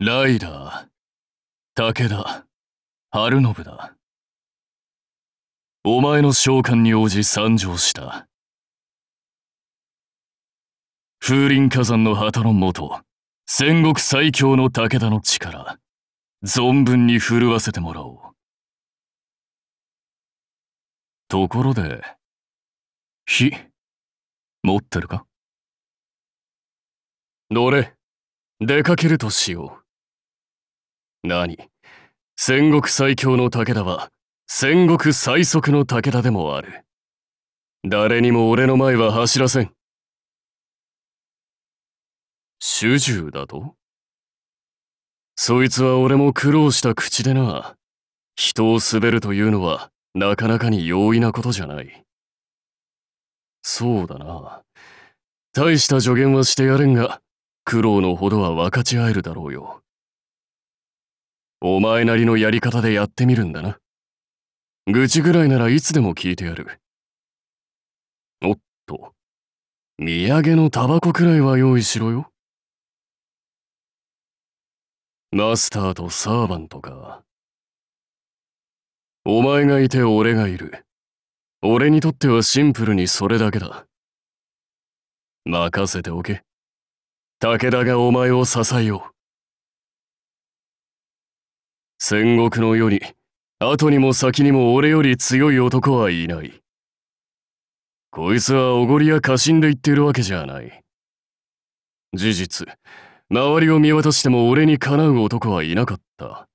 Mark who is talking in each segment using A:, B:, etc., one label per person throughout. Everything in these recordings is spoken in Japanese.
A: ライダー、武田、春信だ。お前の召喚に応じ参上した。風林火山の旗のもと、戦国最強の武田の力、存分に震わせてもらおう。ところで、火、持ってるか乗れ、出かけるとしよう。何戦国最強の武田は戦国最速の武田でもある。誰にも俺の前は走らせん。主従だとそいつは俺も苦労した口でな。人を滑るというのはなかなかに容易なことじゃない。そうだな。大した助言はしてやれんが、苦労のほどは分かち合えるだろうよ。お前なりのやり方でやってみるんだな。愚痴ぐらいならいつでも聞いてやる。おっと、土産のタバコくらいは用意しろよ。マスターとサーバントか。お前がいて俺がいる。俺にとってはシンプルにそれだけだ。任せておけ。武田がお前を支えよう。戦国の世に、後にも先にも俺より強い男はいない。こいつはおごりや過信で言ってるわけじゃない。事実、周りを見渡しても俺にかなう男はいなかった。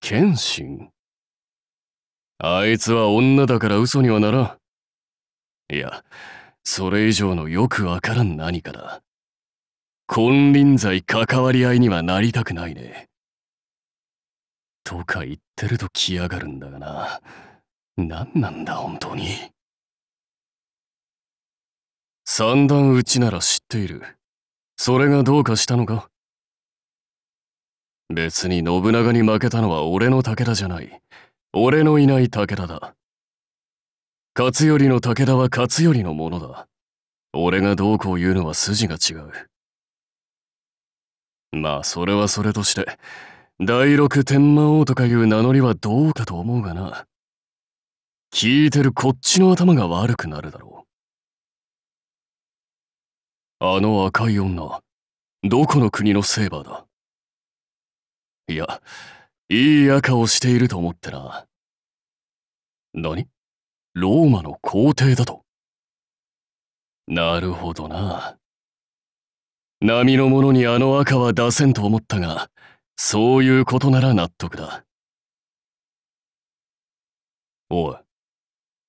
A: 剣心あいつは女だから嘘にはならん。いや、それ以上のよくわからん何かだ。金輪際関わり合いにはなりたくないね。とか言ってると来やがるんだがな。何
B: なんだ本当に。
A: 三段打ちなら知っている。それがどうかしたのか別に信長に負けたのは俺の武田じゃない。俺のいない武田だ。勝頼の武田は勝頼のものだ。俺がどうこう言うのは筋が違う。まあそれはそれとして第六天魔王とかいう名乗りはどうかと思うがな聞いてるこっちの頭が悪くなるだろうあの赤い女どこの国のセーバーだいやいい赤をしていると思ってな何ローマの皇帝だとなるほどな。波のものにあの赤は出せんと思ったが、そういうことなら納得だ。おい、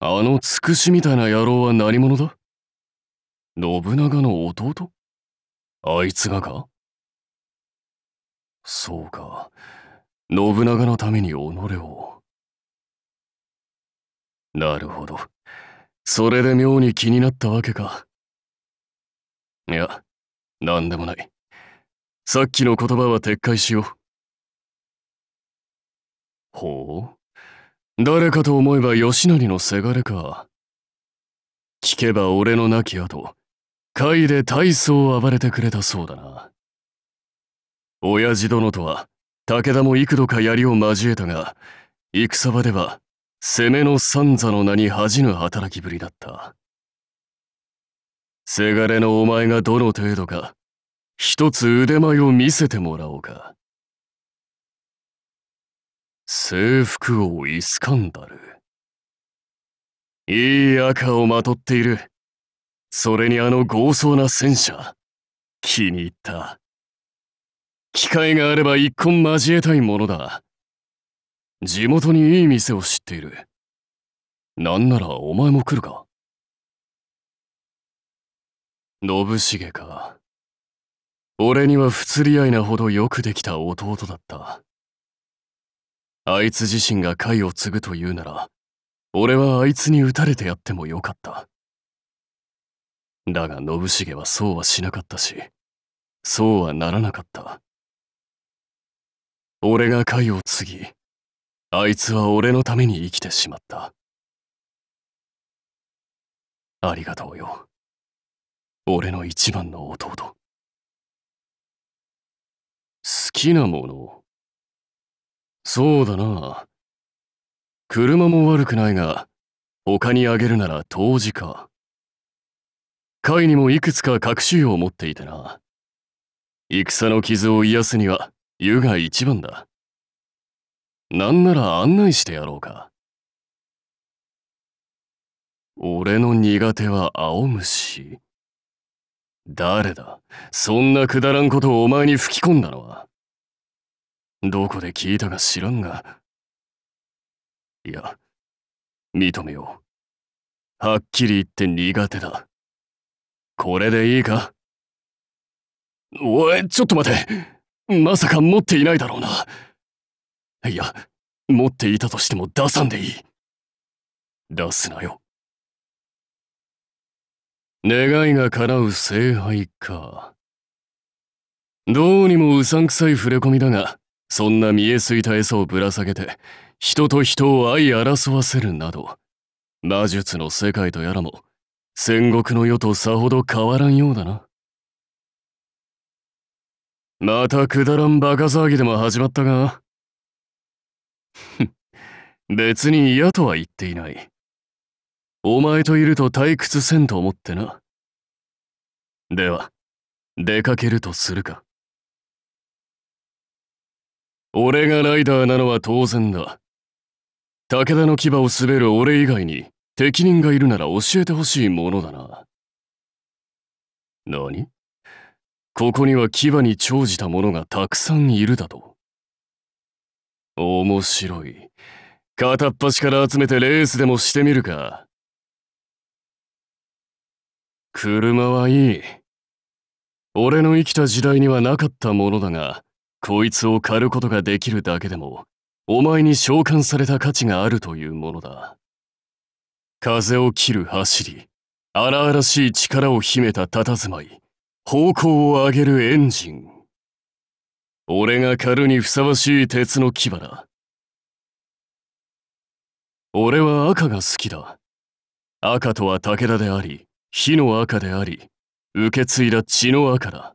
A: あのつくしみたいな野郎は何者だ信長の弟あいつがかそうか、信長のために己を。なるほど。それで妙に気になったわけか。いや、何でもない。さっきの言葉は撤回しよう。ほう誰かと思えば吉成のせがれか。聞けば俺の亡き後、会で大層暴れてくれたそうだな。親父殿とは、武田も幾度か槍を交えたが、戦場では攻めの三座の名に恥じぬ働きぶりだった。せがれのお前がどの程度か、一つ腕前を見せてもらおうか。制服王イスカンダル。いい赤をまとっている。それにあの豪壮な戦車。気に入った。機会があれば一根交えたいものだ。地元にいい店を知っている。なんならお前も来るか信繁か。俺には不釣り合いなほどよくできた弟だった。あいつ自身が会を継ぐというなら、俺はあいつに撃たれてやってもよかった。だが信繁はそうはしなかったし、そうはならなかった。俺が会を継ぎ、あいつは俺のために生きてしまった。ありがとうよ。俺の一番の弟。好きなもの。そうだな。車も悪くないが、他にあげるなら当時か。貝にもいくつか隠し湯を持っていてな。戦の傷を癒すには湯が一番だ。なんなら案内してやろうか。俺の苦手は青虫。誰だそんなくだらんことをお前に吹き込んだのは。どこで聞いたか知らんが。いや、認めよう。はっきり言って苦手だ。これでいいかおい、ちょっと待て。まさか持っていないだろうな。いや、持っていたとしても出さんでいい。出すなよ。願いが叶う聖杯か。どうにもうさんくさい触れ込みだが、そんな見えすいた餌をぶら下げて、人と人を相争わせるなど、魔術の世界とやらも、戦国の世とさほど変わらんようだな。またくだらんバカ騒ぎでも始まったが。別に嫌とは言っていない。お前といると退屈せんと思ってな。では、出かけるとするか。俺がライダーなのは当然だ。武田の牙を滑る俺以外に適任がいるなら教えてほしいものだな。何ここには牙に長じた者がたくさんいるだと。面白い。片っ端から集めてレースでもしてみるか。車はいい。俺の生きた時代にはなかったものだが、こいつを狩ることができるだけでも、お前に召喚された価値があるというものだ。風を切る走り、荒々しい力を秘めた佇まい、方向を上げるエンジン。俺が狩るにふさわしい鉄の牙だ。俺は赤が好きだ。赤とは武田であり、火の赤であり、受け継いだ血の赤だ。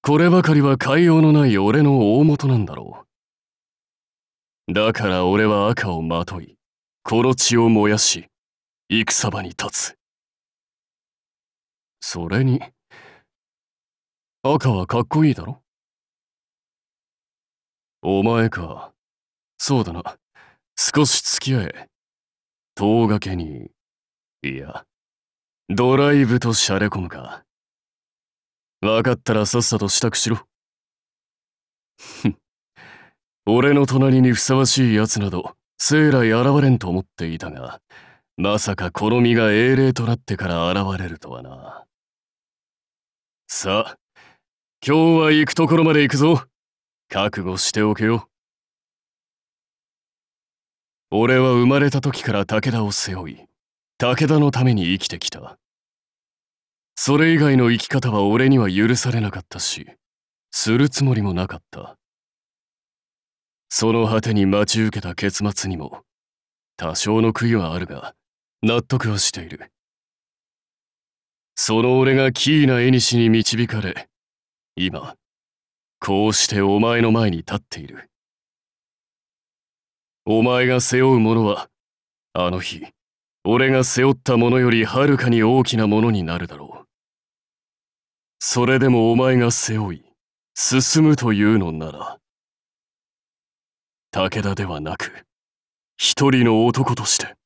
A: こればかりは海洋のない俺の大元なんだろう。だから俺は赤をまとい、この血を燃やし、戦場に立つ。それに、赤はかっこいいだろお前か。そうだな。少し付き合え。遠がけに。いや、ドライブとしゃれ込むか。分かったらさっさと支度しろ。ふん。俺の隣にふさわしい奴など、生来現れんと思っていたが、まさかこの身が英霊となってから現れるとはな。さあ、今日は行くところまで行くぞ。覚悟しておけよ。俺は生まれた時から武田を背負い、武田のために生きてきた。それ以外の生き方は俺には許されなかったし、するつもりもなかった。その果てに待ち受けた結末にも、多少の悔いはあるが、納得はしている。その俺がキーな絵西に導かれ、今、こうしてお前の前に立っている。お前が背負うものは、あの日、俺が背負ったものよりはるかに大きなものになるだろう。それでもお前が背負い、進むというのなら、武田ではなく、一人の男として、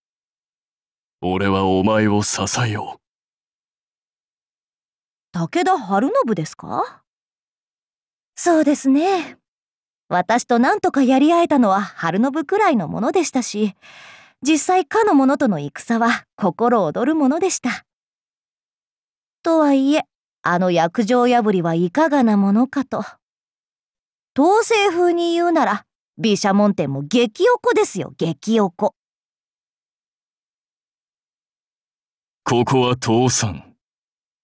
A: 俺はお前を支えよう。
C: 武田晴信ですかそうですね。私と何とかやり合えたのは晴信くらいのものでしたし、実際かの者との戦は心躍るものでした。とはいえ、あの約定破りはいかがなものかと。統制風に言うなら、毘沙門天も激おこですよ、激おこ。
A: ここは父さん。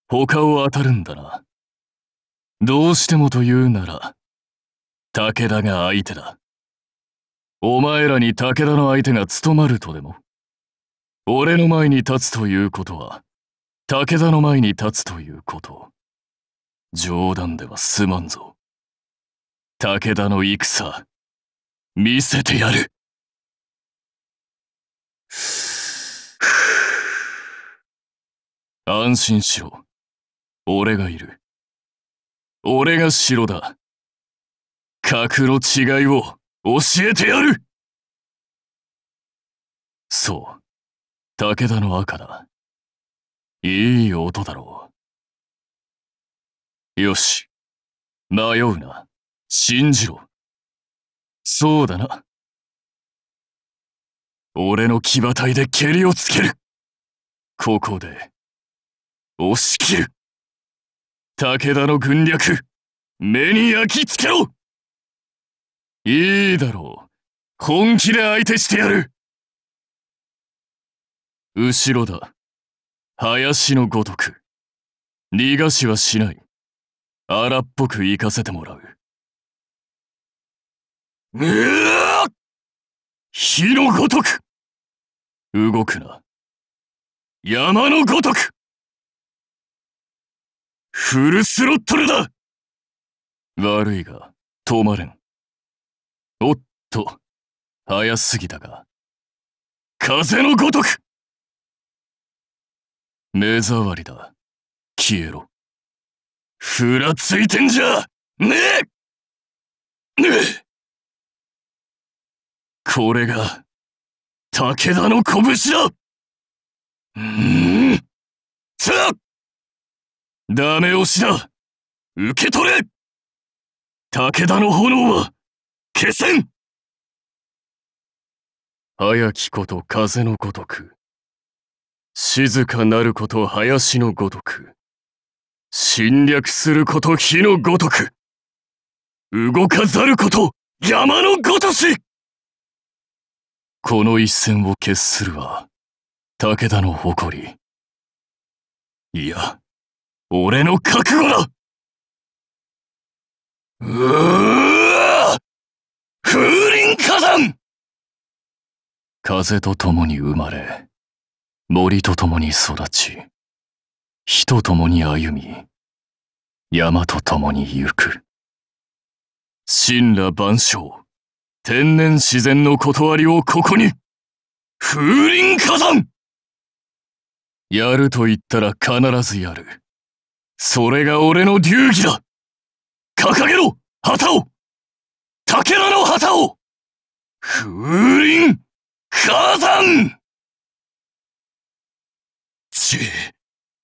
A: 他を当たるんだな。どうしてもと言うなら、武田が相手だ。お前らに武田の相手が務まるとでも俺の前に立つということは、武田の前に立つということ。冗談ではすまんぞ。武田の戦、見せてやる。安心しろ。俺がいる。俺が城だ。格の違いを。教えてやるそう、武田の赤だ。いい音だろう。よし、迷うな、信じろ。そうだな。俺の騎馬隊で蹴りをつけるここで、押し切る武田の軍略、目に焼き付けろいいだろう。本気で相手してやる後ろだ。林のごとく。逃がしはしない。荒っぽく行かせてもらう。
C: うわ火のごとく
A: 動くな。
C: 山のごとくフルスロットルだ
A: 悪いが、止まれん。おっと、早すぎたか。
C: 風のごとく
A: 目障りだ。消えろ。
C: ふらついてんじゃねえねえこれが、武田の拳だうんさあダメ押しだ受け取れ武田の炎は消せん
A: 早きこと風のごとく静かなること林のごとく侵略すること火のごとく動かざるこ
C: と山のごとし
A: この一戦を決するは武田の誇りいや俺の覚悟だうー
B: 風林火山
A: 風と共に生まれ、森と共に育ち、火と共に歩み、山と共に行く。神羅万象、天然自然の断りをここに風林火山やると言ったら必ずやる。それが俺の流儀だ掲げろ旗を
C: 武田の旗を風鈴、火山
B: ち、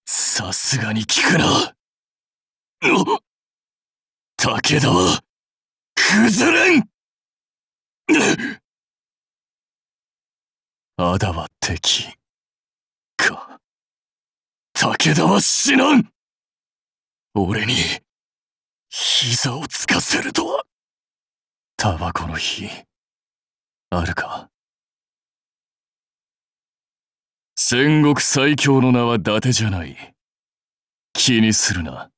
B: さすがに聞くな。武田は、崩
C: れんあだは敵、か。武田は死なん俺に、膝をつかせるとは。タバコの火、あるか
A: 戦国最強の名は伊達じゃない。気にするな。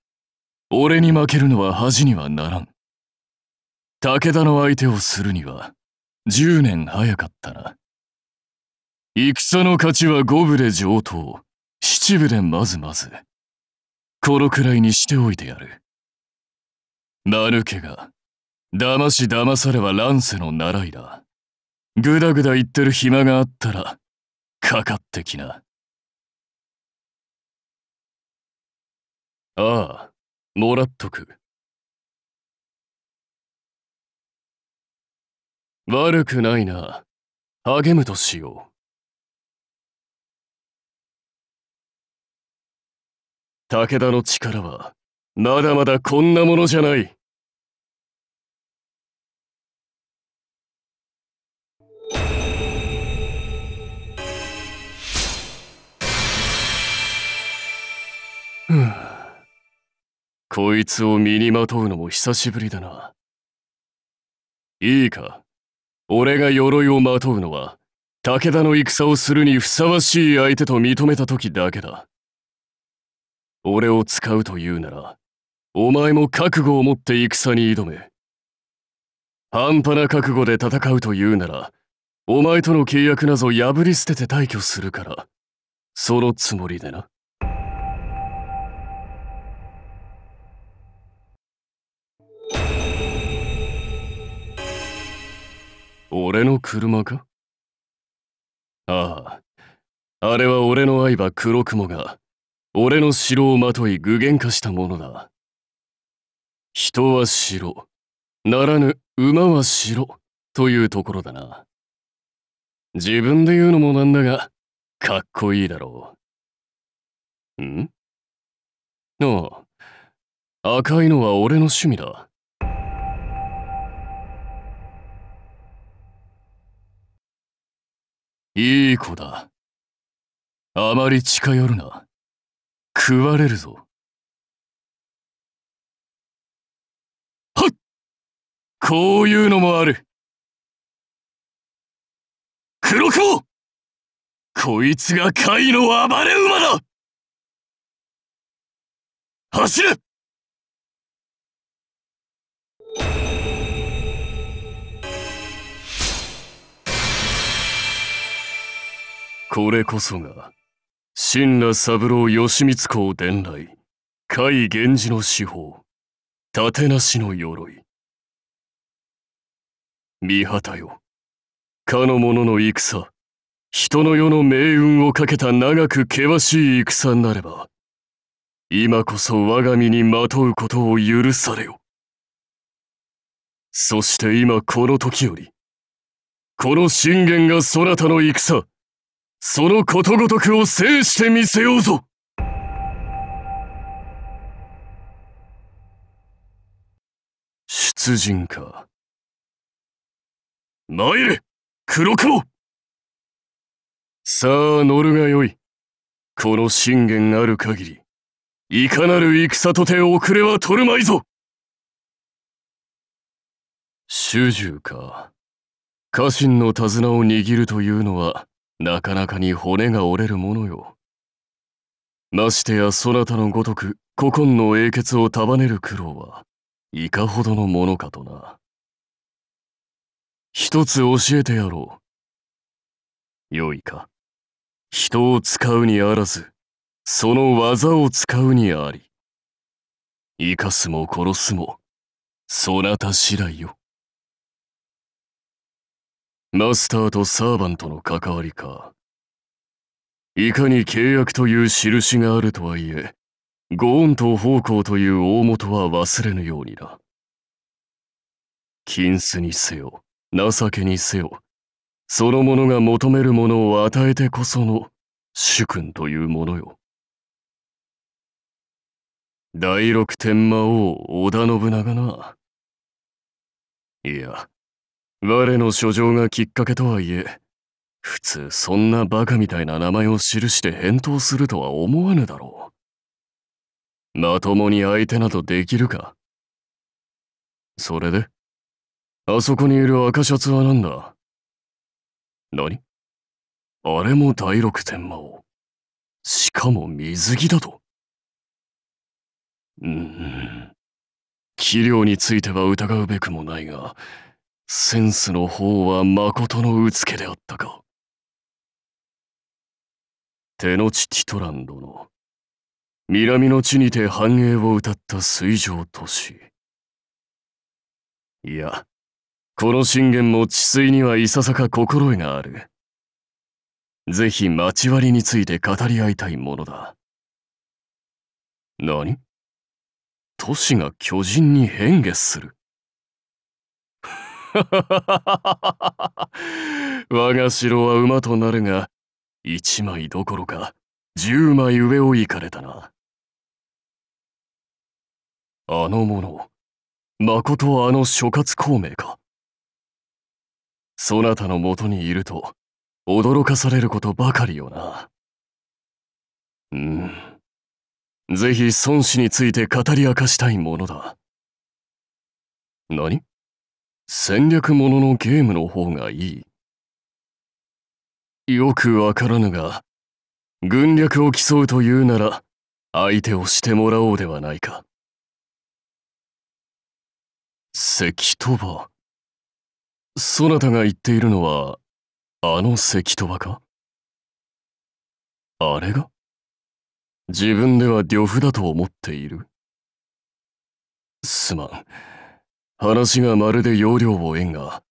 A: 俺に負けるのは恥にはならん。武田の相手をするには、10年早かったな。戦の勝ちは五分で上等、七分でまずまず。このくらいにしておいてやる。間抜けが、騙し騙されは乱世の習いだ。ぐだぐだ言ってる暇があったら、
C: かかってきな。ああ、もらっとく。
A: 悪くないな。励むとしよう。武田の力は、まだまだこんなものじゃない。こいつを身にまとうのも久しぶりだな。いいか、俺が鎧をまとうのは、武田の戦をするにふさわしい相手と認めた時だけだ。俺を使うと言うなら、お前も覚悟を持って戦に挑め。半端な覚悟で戦うと言うなら、お前との契約なぞ破り捨てて退去するから、そのつもりでな。俺の車かああ、あれは俺の愛場黒雲が、俺の城をまとい具現化したものだ。人は城、ならぬ馬は城というところだな。自分で言うのもなんだが、かっこいいだろう。んああ、赤いのは俺の趣味だ。いい子だ。あまり近寄るな。食われるぞ。
C: はっこういうのもある。黒子
A: こいつが貝の暴れ馬だ走れこれこそが、神羅三郎義光公伝来、甲斐源氏の司法、盾なしの鎧。三たよ、かの者の戦、人の世の命運をかけた長く険しい戦なれば、今こそ我が身にまとうことを許されよ。そして今この時より、この信玄がそなたの戦、そのことごとくを制してみせようぞ出陣か。参れ黒子さあ乗るがよい。この信玄ある限り、いかなる戦とて遅れは取るまいぞ主従か。家臣の手綱を握るというのは、なかなかに骨が折れるものよ。ましてやそなたのごとく古今の英傑を束ねる苦労はいかほどのものかとな。一つ教えてやろう。よいか。人を使うにあらず、その技を使うにあり。生かすも殺すも、そなた次第よ。マスターとサーバントの関わりか。いかに契約という印があるとはいえ、ゴーンと奉公という大元は忘れぬようにな。金子にせよ、情けにせよ、その者が求めるものを与えてこその主君というものよ。第六天魔王織田信長な。いや、我の書状がきっかけとはいえ、普通そんなバカみたいな名前を記して返答するとは思わぬだろう。まともに相手などできるか。それであそこにいる赤シャツは何だ何あれも第六天魔王。しかも水着だと。うん。器量については疑うべくもないが、センスの方は誠のうつけであったか。手の地ティトラン殿。南の地にて繁栄を歌った水上都市。いや、この信玄も治水にはいささか心得がある。ぜひ町割りについて語り合いたいものだ。何都市が巨人に変化する我が城は馬となるが、一枚どころか、十枚上を行かれたな。あの者、まことあの諸葛孔明か。そなたのもとにいると、驚かされることばかりよな。うん。ぜひ孫子について語り明かしたいものだ。何戦略もののゲームの方がいい。よくわからぬが、軍略を競うというなら、相手をしてもらおうではないか。石飛ば。そなたが言っているのは、あの石飛ばかあれが自分では漁夫だと思っている。すまん。話がまるで要領を得んが、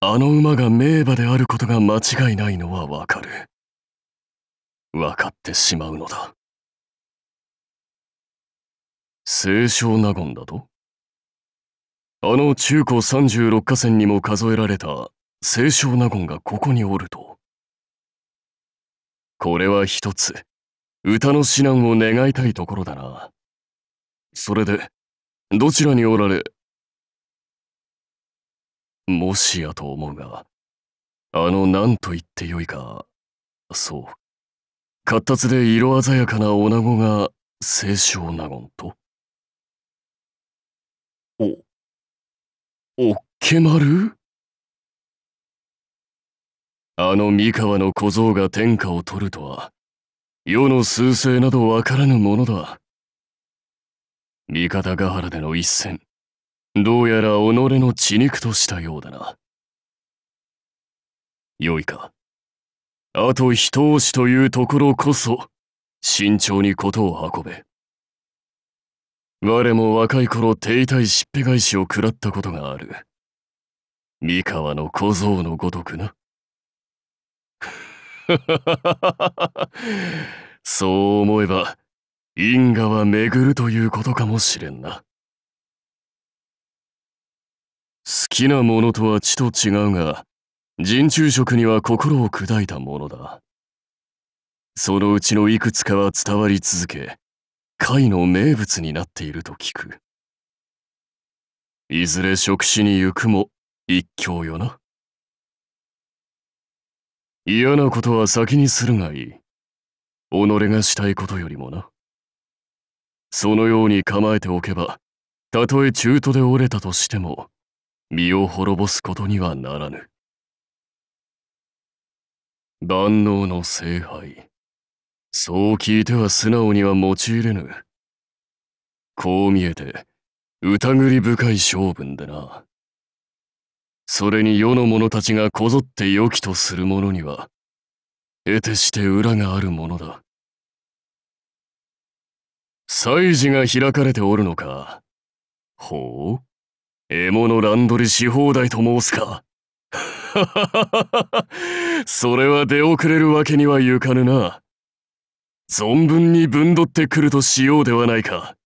A: あの馬が名馬であることが間違いないのはわかる。わかってしまうのだ。清少納言だとあの中古36河川にも数えられた清少納言がここにおると。これは一つ、歌の指南を願いたいところだな。それで、どちらにおられ、もしやと思うが、あの何と言ってよいか、そう、活達で色鮮やかな女子が清少納言
C: と。お、
A: おっけまるあの三河の小僧が天下を取るとは、世の数勢などわからぬものだ。三方ヶ原での一戦、どうやら己の血肉としたようだな。よいか。あと一押しというところこそ、慎重に事を運べ。我も若い頃停滞しっぺ返しを食らったことがある。三河の小僧のごとくな。そう思えば、因果は巡るということかもしれんな。好きなものとは血と違うが、人中色には心を砕いたものだ。そのうちのいくつかは伝わり続け、貝の名物になっていると聞く。いずれ食死に行くも一興よな。嫌なことは先にするがいい。己がしたいことよりもな。そのように構えておけば、たとえ中途で折れたとしても、身を滅ぼすことにはならぬ。万能の聖杯。そう聞いては素直には用いれぬ。こう見えて、疑り深い性分でな。それに世の者たちがこぞって良きとする者には、得てして裏があるものだ。祭事が開かれておるのか。ほう獲物ランドリし放題と申すか。それは出遅れるわけにはいかぬな。存分にぶんどってくるとしようではないか。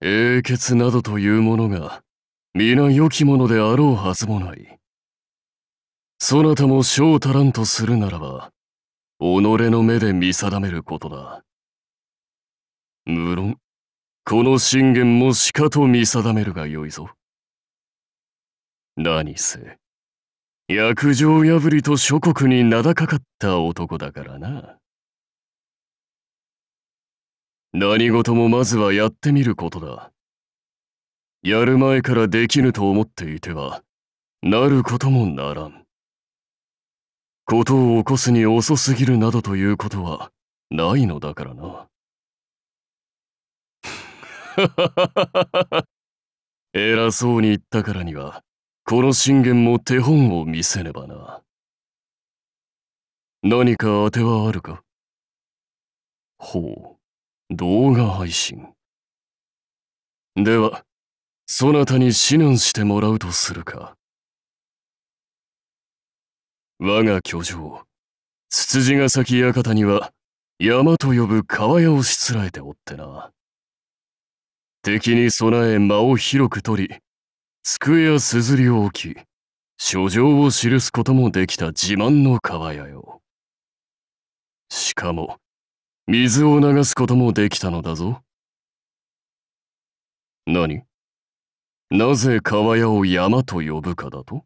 A: 英傑などというものが、皆良きものであろうはずもない。そなたも小足らんとするならば、己の目で見定めることだ。無論、この信玄もしかと見定めるがよいぞ。何せ、約定破りと諸国に名高かった男だからな。何事もまずはやってみることだ。やる前からできぬと思っていては、なることもならん。ことを起こすに遅すぎるなどということはないのだからな。偉そうに言ったからには、この信玄も手本を見せねばな。何か当てはあるかほう、動画配信。では、そなたに指南してもらうとするか。我が居城、つつじヶ崎館には、山と呼ぶ川屋をしつらえておってな。敵に備え間を広く取り、机や硯を置き、書状を記すこともできた自慢の川屋よ。しかも、水を流すこともできたのだぞ。何なぜ川屋を山と呼ぶかだと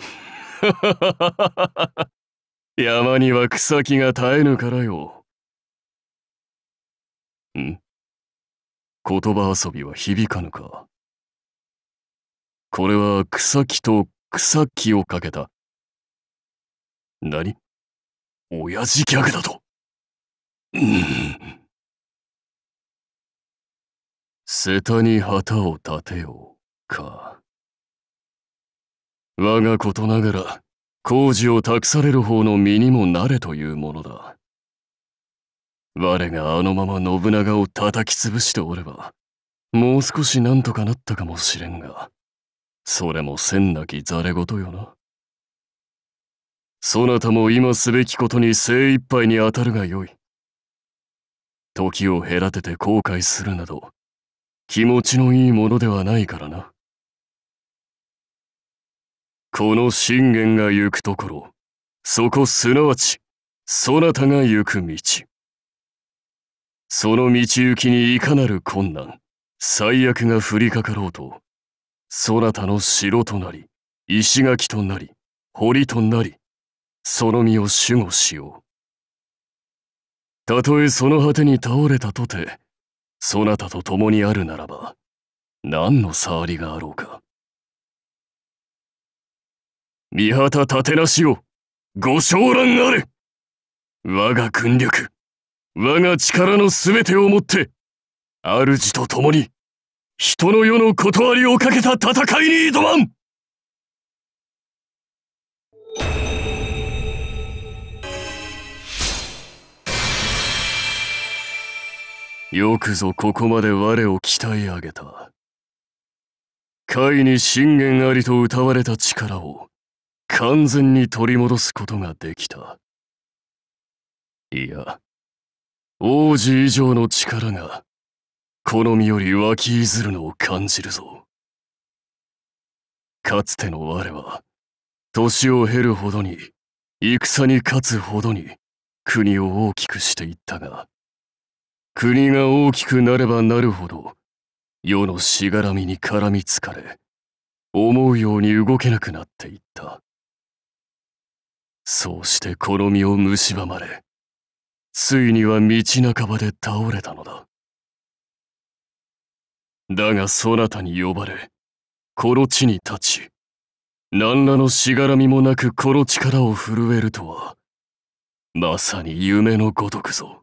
A: 山には草木が絶えぬからよ。ん言葉遊びは響かぬか。これは草木と草木をかけた。何親父ギャグだと。うん。瀬田に旗を立てようか。我がことながら、工事を託される方の身にもなれというものだ。我があのまま信長を叩き潰しておれば、もう少しなんとかなったかもしれんが、それも千なきざれ言よな。そなたも今すべきことに精一杯に当たるがよい。時を隔てて後悔するなど、気持ちのいいものではないからな。この信玄が行くところ、そこすなわち、そなたが行く道。その道行きにいかなる困難、最悪が降りかかろうと、そなたの城となり、石垣となり、堀となり、その身を守護しよう。たとえその果てに倒れたとて、そなたと共にあるならば、何の触りがあろうか。三旗立てなしを、ご将乱あれ我が軍力我が力の全てをもって、主と共に、人の世の断
C: りをかけた戦いに挑まん
A: よくぞここまで我を鍛え上げた。海に信玄ありと歌われた力を完全に取り戻すことができた。いや。王子以上の力が、この身より湧き譲るのを感じるぞ。かつての我は、年を経るほどに、戦に勝つほどに、国を大きくしていったが、国が大きくなればなるほど、世のしがらみに絡みつかれ、思うように動けなくなっていった。そうしてこの身を蝕まれ、ついには道半ばで倒れたのだ。だがそなたに呼ばれ、この地に立ち、何らのしがらみもなくこの力を震えるとは、まさに夢のごとくぞ。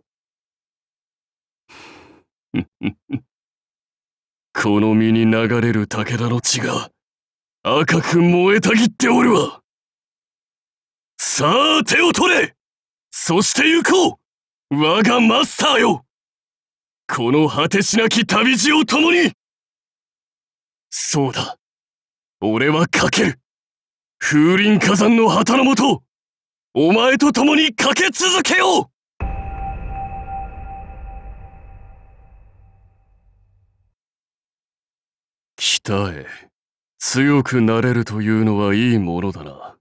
A: この身に流れる武田の血が赤く燃えたぎっておるわさあ手を取れそして行こう我がマスターよこの果てしなき旅路を共にそうだ。俺は駆ける。風林火山の旗のも
C: と、お前と共に駆け続けよう
A: 北へ強くなれるというのはいいものだな。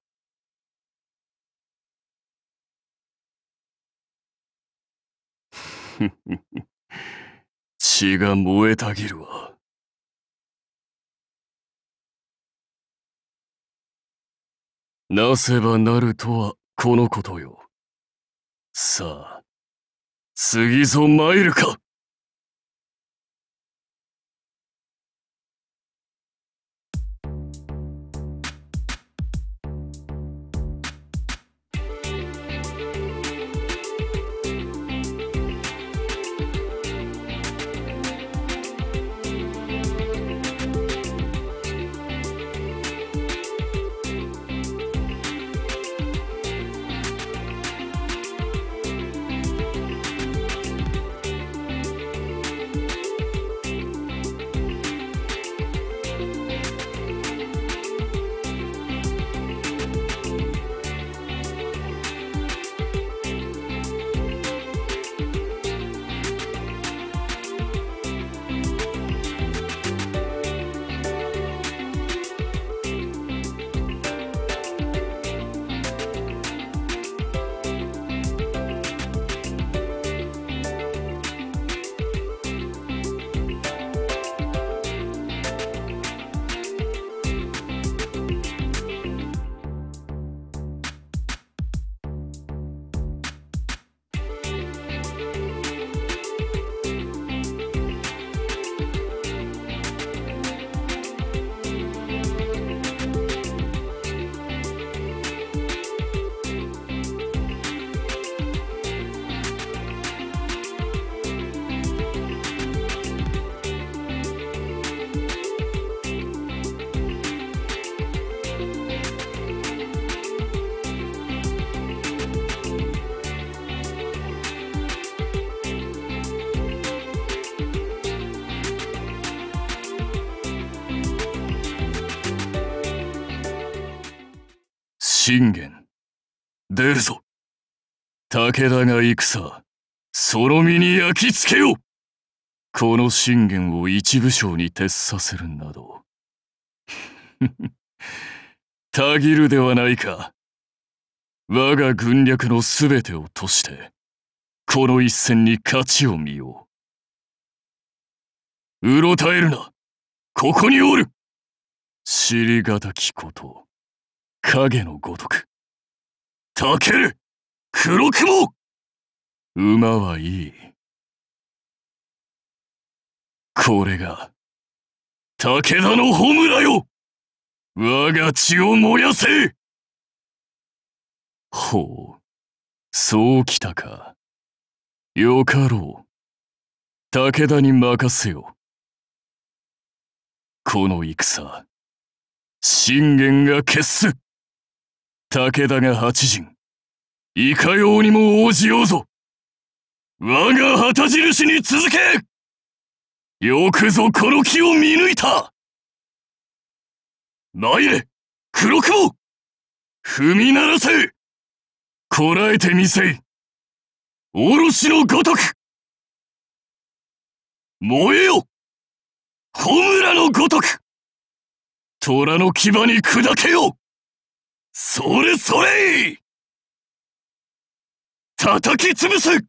A: 血が燃えたぎるわ。なせばなるとはこのことよ。さあ、次ぞ
C: 参るか
A: 信玄出るぞ武田が戦その身に焼き付けよこの信玄を一部将に徹させるなど たぎるではないか我が軍略の全てをとしてこの一戦に勝ちを見よううろたえるな
C: ここにお
A: る知りがたきこと。影のごとく。
C: たける黒雲
A: 馬はいい。
C: これが、武田の村よ我が血を燃やせ
A: ほう、そうきたか。よかろう。武田に任せよ。この戦、信玄が決す武田が八人、いかようにも応じようぞ我が旗
C: 印に続けよくぞこの木を見抜いた内れ黒雲踏み鳴らせこらえてみせい卸のごとく燃えよ穂村のごとく虎の牙に砕けよそれそれ叩き潰す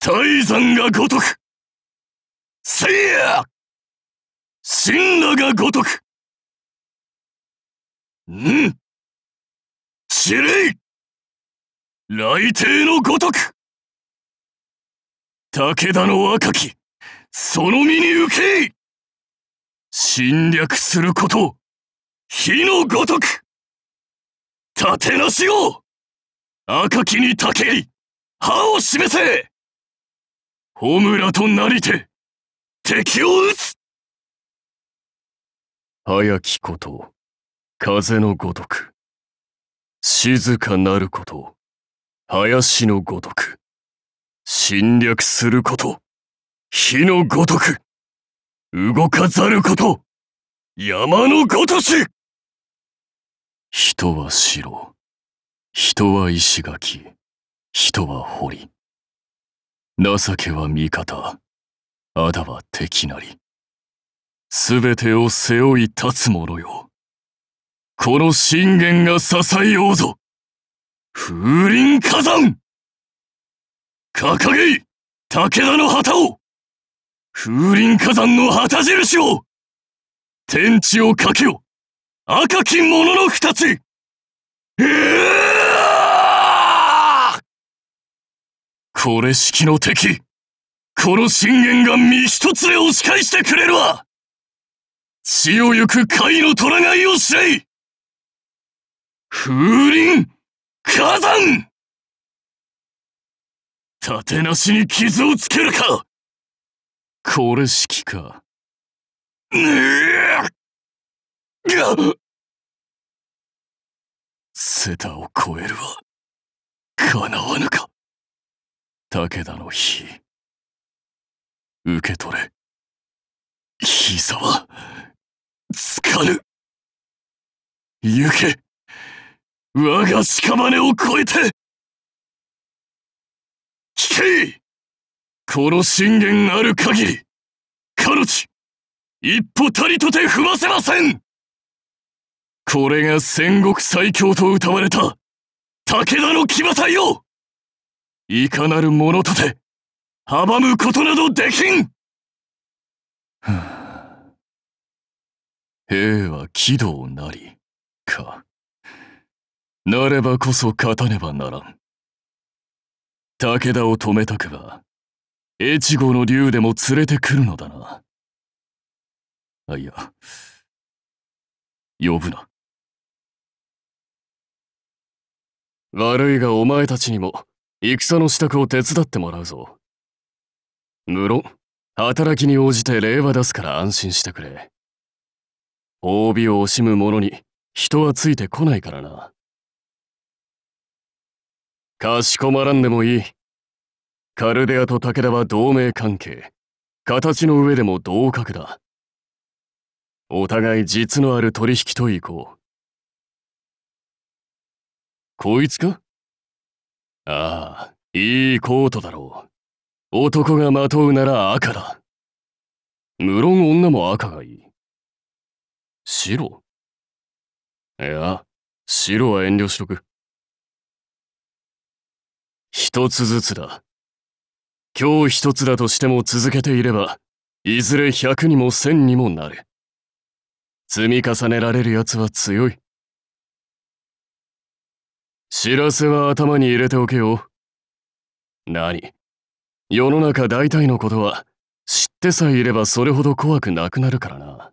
C: 大山がごとくせいや神羅がごとくん地雷雷帝のごとく武田の若きその身に受け侵略すること火のごとく立てなしを赤きに竹り歯を示せホムラとなりて敵を撃つ
A: 早きこと風のごとく静かなること林のごとく侵略す
C: ること火のごとく動かざること山のごとし人は城。
A: 人は石垣。人は堀。情けは味方。あだは敵なり。すべてを背負い立つ者よ。この信玄が支えようぞ。
C: 風林火山掲げ武田の旗を風林火山の旗印を天地をかけよ赤き者の二つえー
A: これ式の敵
C: この信玄が身一つで押し返してくれるわ血をゆく貝の虎がいを知れい風林火山盾なしに傷をつけるか
A: これ式か。
B: ね
A: セタを超
C: えるは、かなわぬか。武田の火。受け取れ。膝は、つかぬ。行け。我が屍を越えて聞けこの信玄ある限り、彼女、一歩たりとて踏
A: ませませんこれが戦国最強と謳われた武田の騎馬隊よいかなる者とて阻
C: むことなどできん、は
A: 兵は軌道なりかなればこそ勝たねばならん武田を止めたくば越後の竜でも連れてくるのだなあいや呼ぶな悪いがお前たちにも戦の支度を手伝ってもらうぞ。無論、働きに応じて礼は出すから安心してくれ。褒美を惜しむ者に人はついてこないからな。かしこまらんでもいい。カルデアと武田は同盟関係。形の上でも同格だ。お互い実のある取引と行こう。こいつかああ、いいコートだろう。男がまとうなら赤だ。無論女も赤がいい。白いや、白は遠慮しとく。一つずつだ。今日一つだとしても続けていれば、いずれ百にも千にもなる。積み重ねられる奴は強い。知らせは頭に入れておけよ。何世の中大体のことは知ってさえいればそれほど怖くなくなるからな。